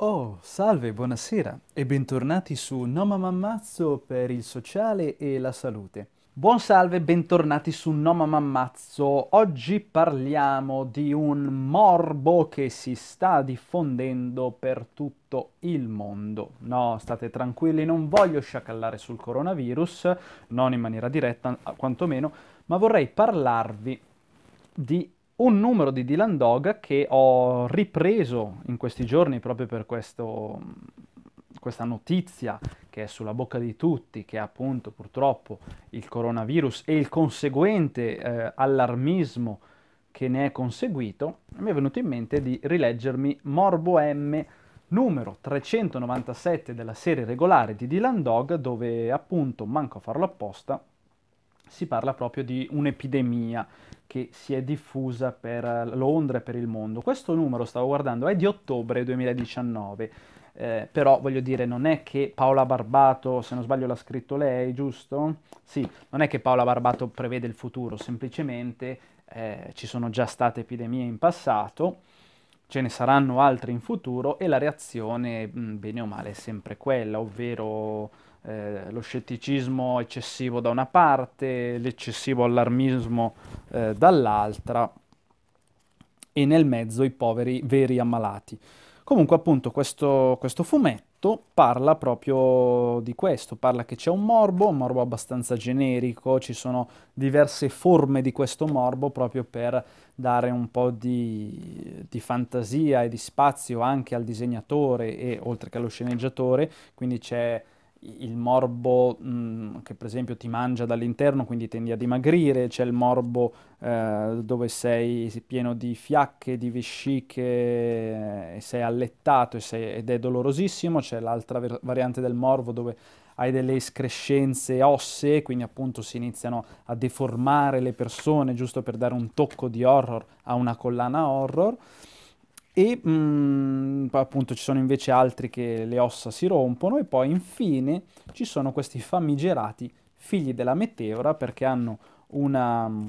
Oh, salve, buonasera e bentornati su No Mamma Ammazzo per il sociale e la salute. Buon salve, bentornati su No Mamma Ammazzo. Oggi parliamo di un morbo che si sta diffondendo per tutto il mondo. No, state tranquilli, non voglio sciacallare sul coronavirus, non in maniera diretta quantomeno, ma vorrei parlarvi di un numero di Dylan Dog che ho ripreso in questi giorni proprio per questo, questa notizia che è sulla bocca di tutti, che è appunto purtroppo il coronavirus e il conseguente eh, allarmismo che ne è conseguito, mi è venuto in mente di rileggermi Morbo M numero 397 della serie regolare di Dylan Dog dove appunto, manco a farlo apposta, si parla proprio di un'epidemia che si è diffusa per Londra e per il mondo. Questo numero, stavo guardando, è di ottobre 2019. Eh, però voglio dire, non è che Paola Barbato, se non sbaglio l'ha scritto lei, giusto? Sì, non è che Paola Barbato prevede il futuro, semplicemente eh, ci sono già state epidemie in passato, ce ne saranno altre in futuro e la reazione, mm, bene o male, è sempre quella, ovvero eh, lo scetticismo eccessivo da una parte, l'eccessivo allarmismo eh, dall'altra e nel mezzo i poveri veri ammalati. Comunque appunto questo, questo fumetto parla proprio di questo, parla che c'è un morbo, un morbo abbastanza generico, ci sono diverse forme di questo morbo proprio per dare un po' di, di fantasia e di spazio anche al disegnatore e oltre che allo sceneggiatore, quindi c'è il morbo mh, mm, che per esempio ti mangia dall'interno, quindi tendi a dimagrire, c'è il morbo eh, dove sei pieno di fiacche, di vesciche e sei allettato e sei, ed è dolorosissimo, c'è l'altra ver- variante del morbo dove hai delle escrescenze ossee, quindi appunto si iniziano a deformare le persone giusto per dare un tocco di horror a una collana horror e mh, mm, poi appunto ci sono invece altri che le ossa si rompono e poi infine ci sono questi famigerati figli della meteora perché hanno una, mm,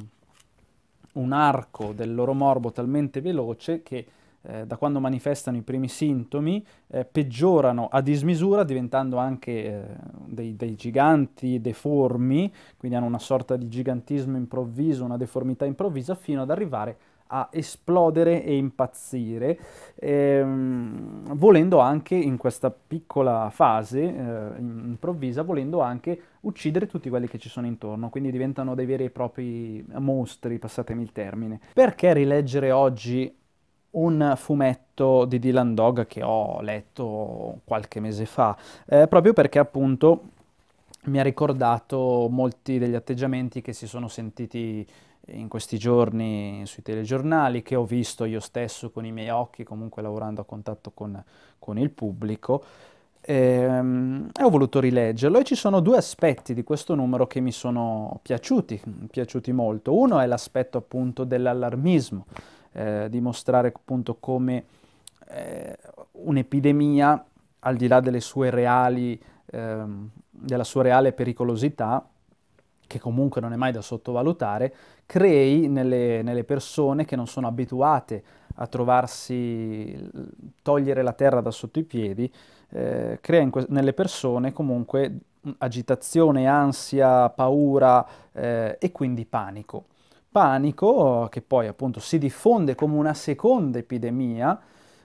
un arco del loro morbo talmente veloce che eh, da quando manifestano i primi sintomi eh, peggiorano a dismisura diventando anche eh, dei, dei, giganti deformi, quindi hanno una sorta di gigantismo improvviso, una deformità improvvisa fino ad arrivare a a esplodere e impazzire, ehm, volendo anche in questa piccola fase eh, improvvisa, volendo anche uccidere tutti quelli che ci sono intorno, quindi diventano dei veri e propri mostri, passatemi il termine. Perché rileggere oggi un fumetto di Dylan Dog che ho letto qualche mese fa, eh, proprio perché appunto mi ha ricordato molti degli atteggiamenti che si sono sentiti in questi giorni sui telegiornali, che ho visto io stesso con i miei occhi, comunque lavorando a contatto con, con il pubblico, ehm, e ho voluto rileggerlo. E ci sono due aspetti di questo numero che mi sono piaciuti, piaciuti molto. Uno è l'aspetto appunto dell'allarmismo, eh, dimostrare appunto come eh, un'epidemia, al di là delle sue reali, ehm, della sua reale pericolosità, che comunque non è mai da sottovalutare, crei nelle, nelle persone che non sono abituate a trovarsi, togliere la terra da sotto i piedi, eh, crea nelle persone comunque mm, agitazione, ansia, paura eh, e quindi panico. Panico che poi appunto si diffonde come una seconda epidemia,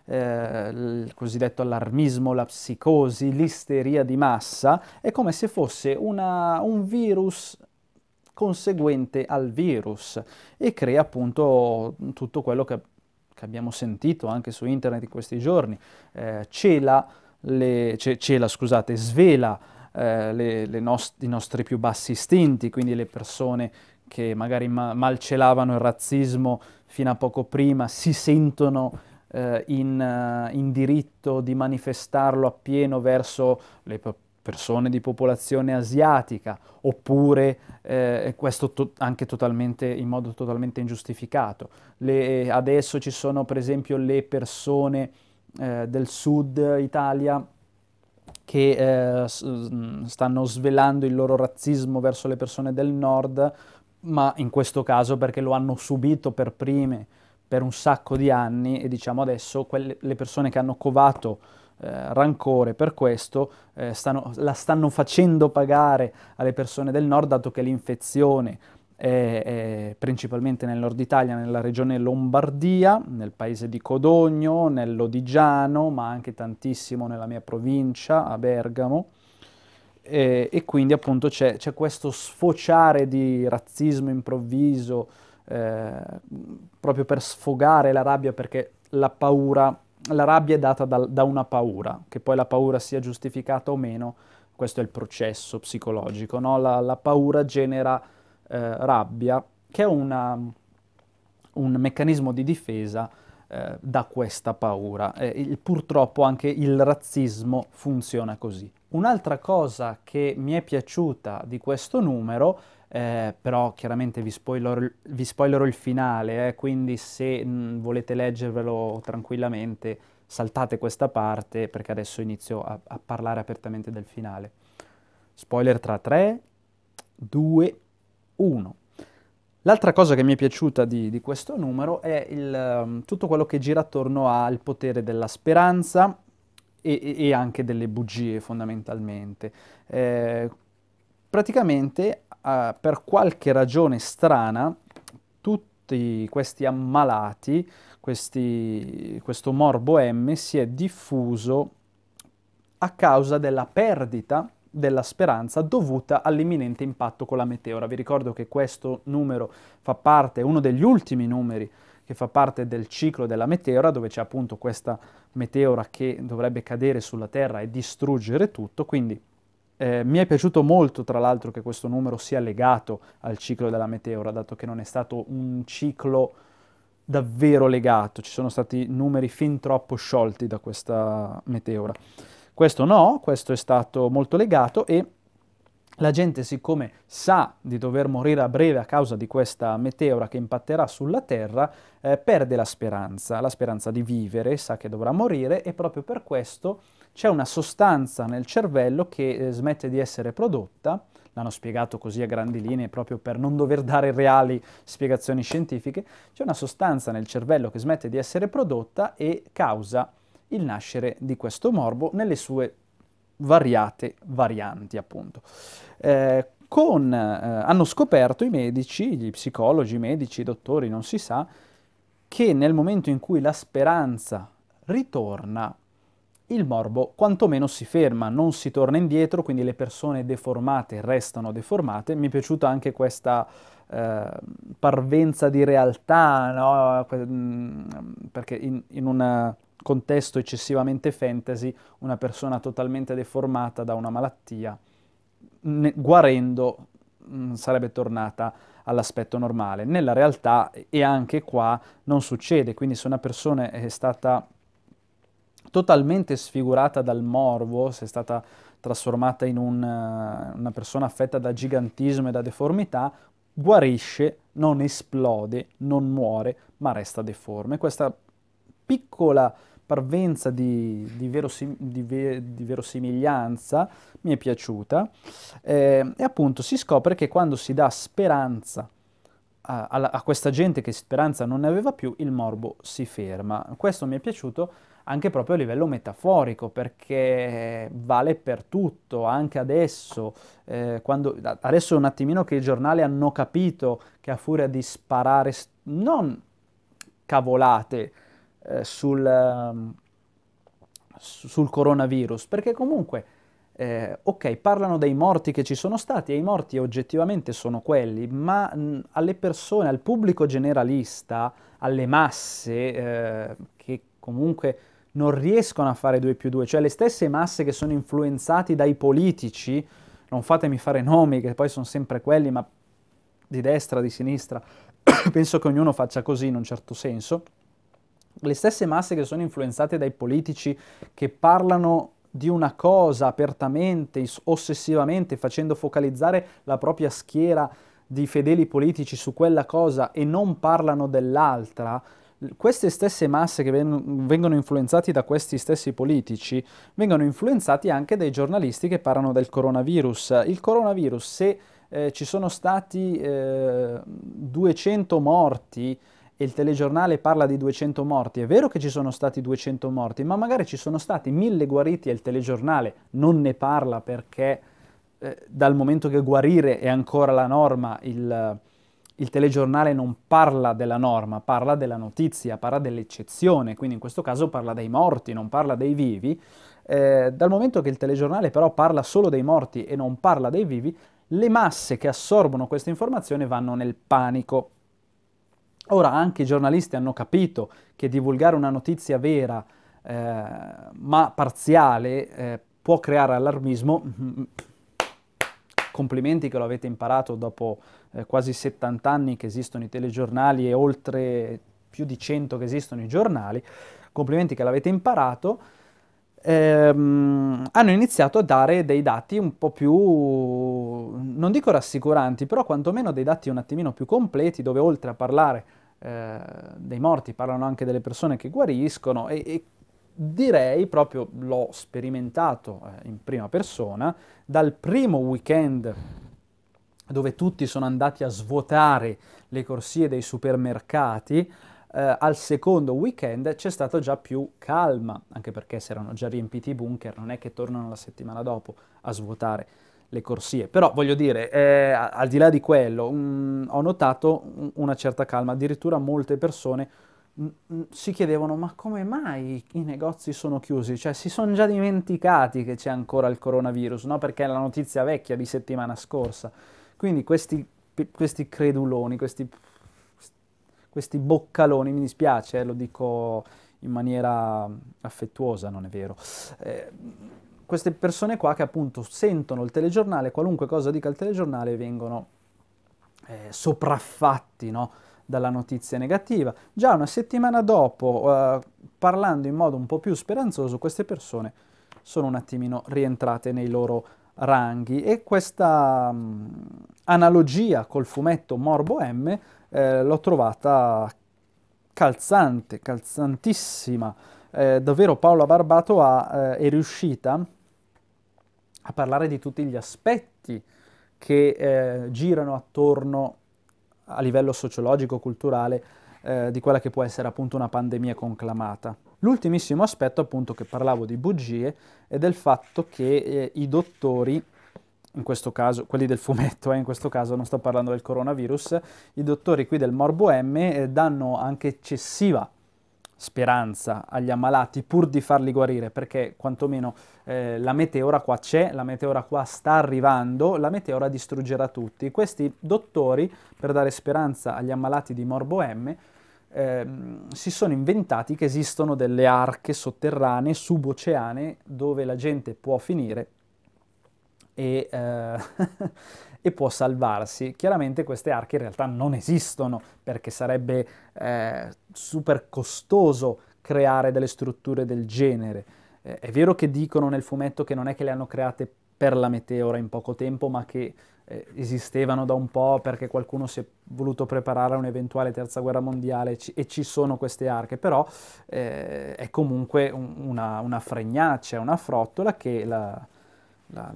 eh, il cosiddetto allarmismo, la psicosi, l'isteria di massa, è come se fosse una, un virus conseguente al virus e crea appunto tutto quello che, che abbiamo sentito anche su internet in questi giorni. Eh, cela, le, ce, cela, scusate, svela eh, le, le nost- i nostri più bassi istinti, quindi le persone che magari ma- malcelavano il razzismo fino a poco prima si sentono eh, in, eh, in, diritto di manifestarlo appieno verso le popolazioni persone di popolazione asiatica, oppure eh, questo to anche in modo totalmente ingiustificato. Le, eh, adesso ci sono per esempio le persone eh, del sud Italia che eh, mm, stanno svelando il loro razzismo verso le persone del nord, ma in questo caso perché lo hanno subito per prime per un sacco di anni e diciamo adesso quelle, le persone che hanno covato eh, rancore per questo, eh, stanno, la stanno facendo pagare alle persone del nord, dato che l'infezione è, è principalmente nel nord Italia, nella regione Lombardia, nel paese di Codogno, nell'Odigiano, ma anche tantissimo nella mia provincia, a Bergamo. E, e quindi appunto c'è, c'è questo sfociare di razzismo improvviso, eh, proprio per sfogare la rabbia perché la paura la rabbia è data da, da, una paura, che poi la paura sia giustificata o meno, questo è il processo psicologico, no? la, la, paura genera eh, rabbia, che è una, un meccanismo di difesa eh, da questa paura. Eh, il, purtroppo anche il razzismo funziona così. Un'altra cosa che mi è piaciuta di questo numero eh, però chiaramente vi spoilerò, vi spoilerò il finale, eh, quindi se mh, mm, volete leggervelo tranquillamente saltate questa parte perché adesso inizio a, a parlare apertamente del finale. Spoiler tra 3, 2, 1. L'altra cosa che mi è piaciuta di, di questo numero è il, mm, tutto quello che gira attorno al potere della speranza e, e anche delle bugie fondamentalmente. Eh, praticamente eh, per qualche ragione strana tutti questi ammalati, questi, questo morbo M si è diffuso a causa della perdita della speranza dovuta all'imminente impatto con la meteora. Vi ricordo che questo numero fa parte, uno degli ultimi numeri che fa parte del ciclo della meteora, dove c'è appunto questa meteora che dovrebbe cadere sulla Terra e distruggere tutto, quindi eh, mi è piaciuto molto, tra l'altro, che questo numero sia legato al ciclo della meteora, dato che non è stato un ciclo davvero legato, ci sono stati numeri fin troppo sciolti da questa meteora. Questo no, questo è stato molto legato e la gente, siccome sa di dover morire a breve a causa di questa meteora che impatterà sulla Terra, eh, perde la speranza, la speranza di vivere, sa che dovrà morire e proprio per questo c'è una sostanza nel cervello che eh, smette di essere prodotta, l'hanno spiegato così a grandi linee proprio per non dover dare reali spiegazioni scientifiche, c'è una sostanza nel cervello che smette di essere prodotta e causa il nascere di questo morbo nelle sue variate varianti, appunto. Eh, con, eh, hanno scoperto i medici, gli psicologi, i medici, i dottori, non si sa, che nel momento in cui la speranza ritorna, il morbo quantomeno si ferma, non si torna indietro, quindi le persone deformate restano deformate. Mi è piaciuta anche questa eh, parvenza di realtà, no? Mm, perché in, in un contesto eccessivamente fantasy una persona totalmente deformata da una malattia, ne, guarendo, mh, mm, sarebbe tornata all'aspetto normale. Nella realtà e anche qua non succede, quindi se una persona è stata totalmente sfigurata dal morbo, se è stata trasformata in un, eh, una persona affetta da gigantismo e da deformità, guarisce, non esplode, non muore, ma resta deforme. Questa piccola parvenza di, di, verosim, di, ve, di verosimiglianza mi è piaciuta eh, e appunto si scopre che quando si dà speranza a, a, a questa gente che speranza non ne aveva più, il morbo si ferma. Questo mi è piaciuto anche proprio a livello metaforico, perché vale per tutto, anche adesso, eh, quando, adesso un attimino che i giornali hanno capito che a furia di sparare, non cavolate eh, sul, ehm, sul, coronavirus, perché comunque... Eh, ok, parlano dei morti che ci sono stati e i morti oggettivamente sono quelli, ma mh, mm, alle persone, al pubblico generalista, alle masse eh, che comunque non riescono a fare 2 più 2, cioè le stesse masse che sono influenzate dai politici, non fatemi fare nomi che poi sono sempre quelli, ma di destra, di sinistra, penso che ognuno faccia così in un certo senso, le stesse masse che sono influenzate dai politici che parlano di una cosa apertamente, ossessivamente, facendo focalizzare la propria schiera di fedeli politici su quella cosa e non parlano dell'altra, queste stesse masse che vengono influenzate da questi stessi politici vengono influenzati anche dai giornalisti che parlano del coronavirus. Il coronavirus, se eh, ci sono stati eh, 200 morti e il telegiornale parla di 200 morti, è vero che ci sono stati 200 morti, ma magari ci sono stati 1000 guariti e il telegiornale non ne parla perché eh, dal momento che guarire è ancora la norma il il telegiornale non parla della norma, parla della notizia, parla dell'eccezione, quindi in questo caso parla dei morti, non parla dei vivi. Eh, dal momento che il telegiornale però parla solo dei morti e non parla dei vivi, le masse che assorbono questa informazione vanno nel panico. Ora anche i giornalisti hanno capito che divulgare una notizia vera eh, ma parziale eh, può creare allarmismo, mm, complimenti che lo avete imparato dopo eh, quasi 70 anni che esistono i telegiornali e oltre più di 100 che esistono i giornali, complimenti che l'avete imparato, ehm, hanno iniziato a dare dei dati un po' più, non dico rassicuranti, però quantomeno dei dati un attimino più completi, dove oltre a parlare eh, dei morti parlano anche delle persone che guariscono e, e direi proprio l'ho sperimentato eh, in prima persona dal primo weekend dove tutti sono andati a svuotare le corsie dei supermercati eh, al secondo weekend c'è stata già più calma, anche perché si erano già riempiti i bunker, non è che tornano la settimana dopo a svuotare le corsie. Però voglio dire, eh, al di là di quello, mh, mm, ho notato una certa calma, addirittura molte persone si chiedevano ma come mai i negozi sono chiusi? Cioè si sono già dimenticati che c'è ancora il coronavirus, no? Perché è la notizia vecchia di settimana scorsa. Quindi questi, questi creduloni, questi, questi, boccaloni, mi dispiace, eh, lo dico in maniera affettuosa, non è vero. Eh, queste persone qua che appunto sentono il telegiornale, qualunque cosa dica il telegiornale, vengono eh, sopraffatti, no? dalla notizia negativa. Già una settimana dopo, eh, parlando in modo un po' più speranzoso, queste persone sono un attimino rientrate nei loro ranghi e questa mh, mm, analogia col fumetto Morbo M eh, l'ho trovata calzante, calzantissima. Eh, davvero Paola Barbato ha, eh, è riuscita a parlare di tutti gli aspetti che eh, girano attorno a livello sociologico, culturale, eh, di quella che può essere appunto una pandemia conclamata. L'ultimissimo aspetto appunto che parlavo di bugie è del fatto che eh, i dottori, in questo caso quelli del fumetto, eh, in questo caso non sto parlando del coronavirus, i dottori qui del morbo M eh, danno anche eccessiva speranza agli ammalati pur di farli guarire, perché quantomeno eh, la meteora qua c'è, la meteora qua sta arrivando, la meteora distruggerà tutti. Questi dottori, per dare speranza agli ammalati di morbo M, eh, si sono inventati che esistono delle arche sotterranee, suboceane, dove la gente può finire e, eh, e può salvarsi. Chiaramente queste arche in realtà non esistono perché sarebbe eh, super costoso creare delle strutture del genere. Eh, è vero che dicono nel fumetto che non è che le hanno create per la meteora in poco tempo, ma che eh, esistevano da un po' perché qualcuno si è voluto preparare a un'eventuale terza guerra mondiale ci, e ci sono queste arche, però eh, è comunque un, una, una fregnaccia, una frottola che la, la,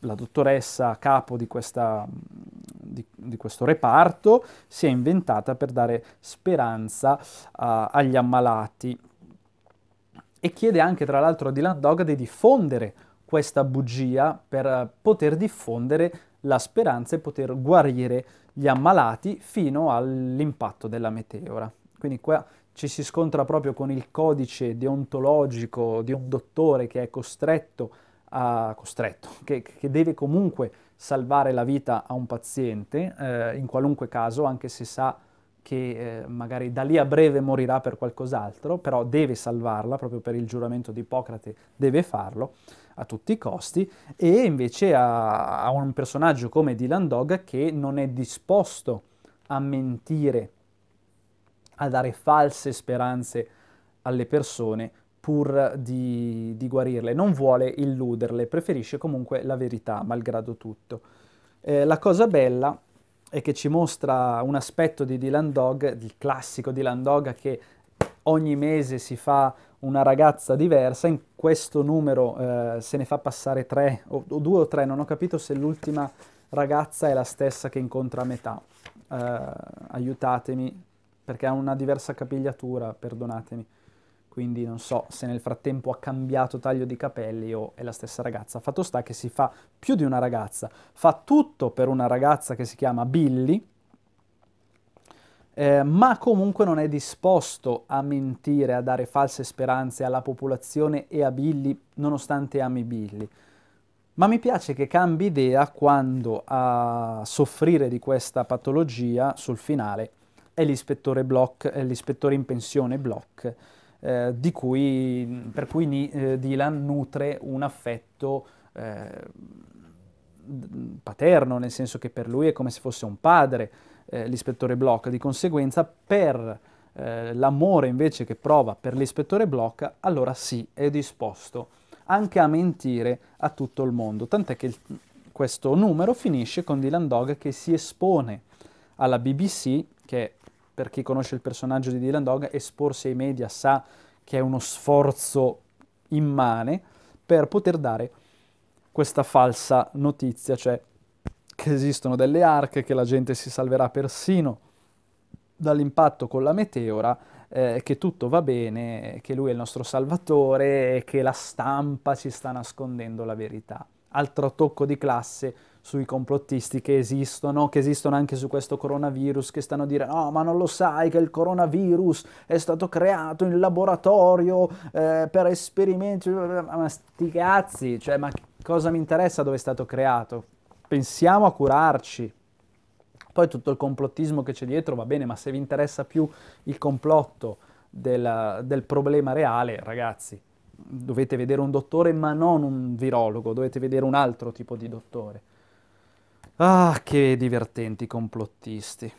la, dottoressa capo di, questa, di, di, questo reparto si è inventata per dare speranza uh, agli ammalati e chiede anche tra l'altro a Dylan Dog di diffondere questa bugia per poter diffondere la speranza e poter guarire gli ammalati fino all'impatto della meteora. Quindi qua ci si scontra proprio con il codice deontologico di un dottore che è costretto a ha costretto, che, che, deve comunque salvare la vita a un paziente, eh, in qualunque caso, anche se sa che eh, magari da lì a breve morirà per qualcos'altro, però deve salvarla proprio per il giuramento di Ippocrate, deve farlo a tutti i costi, e invece a, a un personaggio come Dylan Dog che non è disposto a mentire, a dare false speranze alle persone pur di, di guarirle, non vuole illuderle, preferisce comunque la verità, malgrado tutto. Eh, la cosa bella è che ci mostra un aspetto di Dylan Dog, il classico Dylan Dog che ogni mese si fa una ragazza diversa, in questo numero eh, se ne fa passare tre o, o, due o tre, non ho capito se l'ultima ragazza è la stessa che incontra a metà. Eh, aiutatemi perché ha una diversa capigliatura, perdonatemi quindi non so se nel frattempo ha cambiato taglio di capelli o è la stessa ragazza. Fatto sta che si fa più di una ragazza, fa tutto per una ragazza che si chiama Billy, eh, ma comunque non è disposto a mentire, a dare false speranze alla popolazione e a Billy, nonostante ami Billy. Ma mi piace che cambi idea quando a soffrire di questa patologia sul finale è l'ispettore Block, è l'ispettore in pensione Block, eh, cui, per cui eh, Dylan nutre un affetto eh, paterno, nel senso che per lui è come se fosse un padre eh, l'ispettore Block, di conseguenza per eh, l'amore invece che prova per l'ispettore Block, allora sì, è disposto anche a mentire a tutto il mondo, tant'è che il, questo numero finisce con Dylan Dog che si espone alla BBC, che è per chi conosce il personaggio di Dylan Dog, esporsi ai media sa che è uno sforzo immane per poter dare questa falsa notizia, cioè che esistono delle arche, che la gente si salverà persino dall'impatto con la meteora, eh, che tutto va bene, che lui è il nostro salvatore, che la stampa ci sta nascondendo la verità altro tocco di classe sui complottisti che esistono, che esistono anche su questo coronavirus, che stanno a dire no, ma non lo sai che il coronavirus è stato creato in laboratorio eh, per esperimenti, ma sti cazzi, cioè ma cosa mi interessa dove è stato creato? Pensiamo a curarci. Poi tutto il complottismo che c'è dietro va bene, ma se vi interessa più il complotto del, del problema reale, ragazzi, dovete vedere un dottore, ma non un virologo, dovete vedere un altro tipo di dottore. Ah, che divertenti complottisti.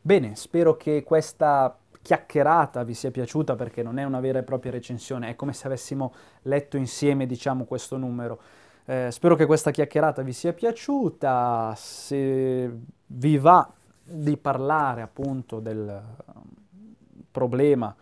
Bene, spero che questa chiacchierata vi sia piaciuta perché non è una vera e propria recensione, è come se avessimo letto insieme, diciamo, questo numero. Eh, spero che questa chiacchierata vi sia piaciuta, se vi va di parlare appunto del um, problema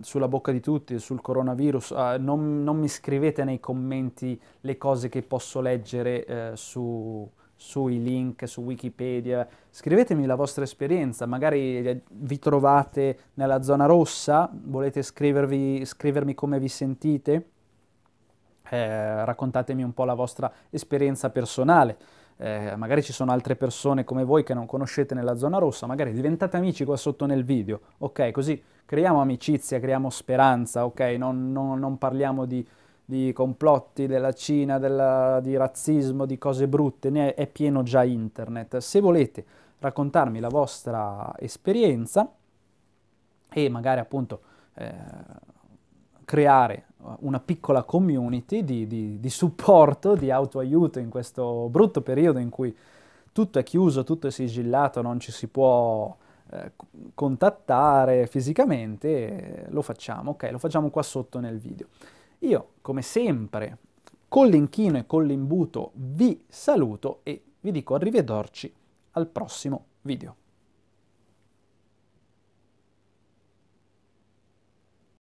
sulla bocca di tutti, sul coronavirus, uh, non, non, mi scrivete nei commenti le cose che posso leggere uh, su, sui link, su Wikipedia, scrivetemi la vostra esperienza, magari eh, vi trovate nella zona rossa, volete scrivermi come vi sentite, eh, raccontatemi un po' la vostra esperienza personale eh, magari ci sono altre persone come voi che non conoscete nella zona rossa, magari diventate amici qua sotto nel video, ok? Così creiamo amicizia, creiamo speranza, ok? Non, non, non parliamo di, di, complotti della Cina, della, di razzismo, di cose brutte, ne è, è pieno già internet. Se volete raccontarmi la vostra esperienza e magari appunto eh, creare una piccola community di, di, di supporto, di autoaiuto in questo brutto periodo in cui tutto è chiuso, tutto è sigillato, non ci si può eh, contattare fisicamente, eh, lo facciamo, ok, lo facciamo qua sotto nel video. Io, come sempre, con l'inchino e con l'imbuto vi saluto e vi dico arrivederci al prossimo video.